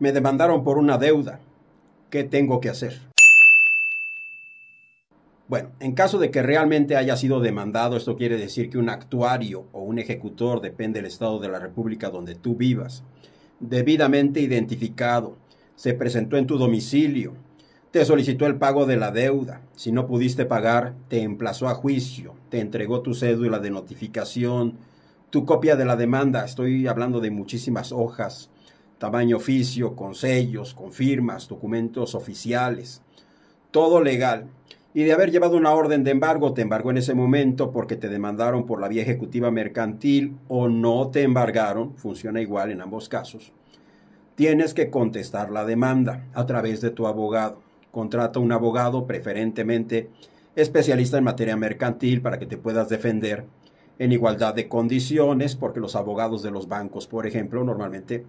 Me demandaron por una deuda. ¿Qué tengo que hacer? Bueno, en caso de que realmente haya sido demandado, esto quiere decir que un actuario o un ejecutor, depende del estado de la República donde tú vivas, debidamente identificado, se presentó en tu domicilio, te solicitó el pago de la deuda, si no pudiste pagar, te emplazó a juicio, te entregó tu cédula de notificación, tu copia de la demanda, estoy hablando de muchísimas hojas, tamaño oficio, con sellos, con firmas, documentos oficiales, todo legal, y de haber llevado una orden de embargo, te embargó en ese momento porque te demandaron por la vía ejecutiva mercantil o no te embargaron, funciona igual en ambos casos, tienes que contestar la demanda a través de tu abogado. Contrata un abogado preferentemente especialista en materia mercantil para que te puedas defender en igualdad de condiciones, porque los abogados de los bancos, por ejemplo, normalmente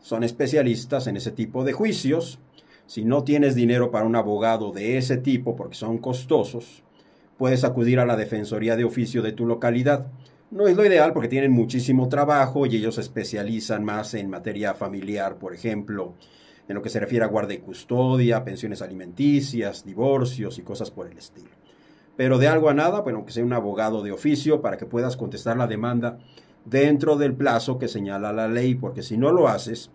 son especialistas en ese tipo de juicios. Si no tienes dinero para un abogado de ese tipo, porque son costosos, puedes acudir a la Defensoría de Oficio de tu localidad. No es lo ideal porque tienen muchísimo trabajo y ellos se especializan más en materia familiar, por ejemplo, en lo que se refiere a guarda y custodia, pensiones alimenticias, divorcios y cosas por el estilo. Pero de algo a nada, bueno, aunque sea un abogado de oficio para que puedas contestar la demanda dentro del plazo que señala la ley, porque si no lo haces,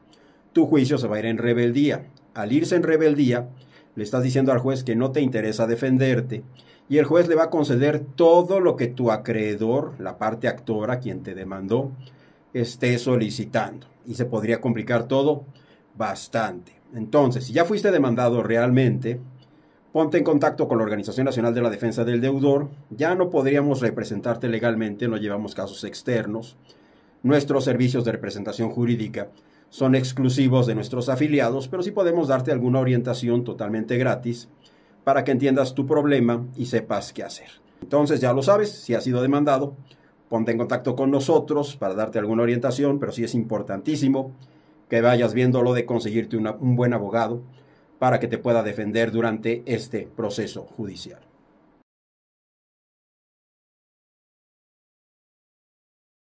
tu juicio se va a ir en rebeldía. Al irse en rebeldía, le estás diciendo al juez que no te interesa defenderte y el juez le va a conceder todo lo que tu acreedor, la parte actora, quien te demandó, esté solicitando. Y se podría complicar todo bastante. Entonces, si ya fuiste demandado realmente, ponte en contacto con la Organización Nacional de la Defensa del Deudor. Ya no podríamos representarte legalmente, no llevamos casos externos. Nuestros servicios de representación jurídica son exclusivos de nuestros afiliados, pero sí podemos darte alguna orientación totalmente gratis para que entiendas tu problema y sepas qué hacer. Entonces ya lo sabes, si has sido demandado, ponte en contacto con nosotros para darte alguna orientación, pero sí es importantísimo que vayas viendo lo de conseguirte un buen abogado para que te pueda defender durante este proceso judicial.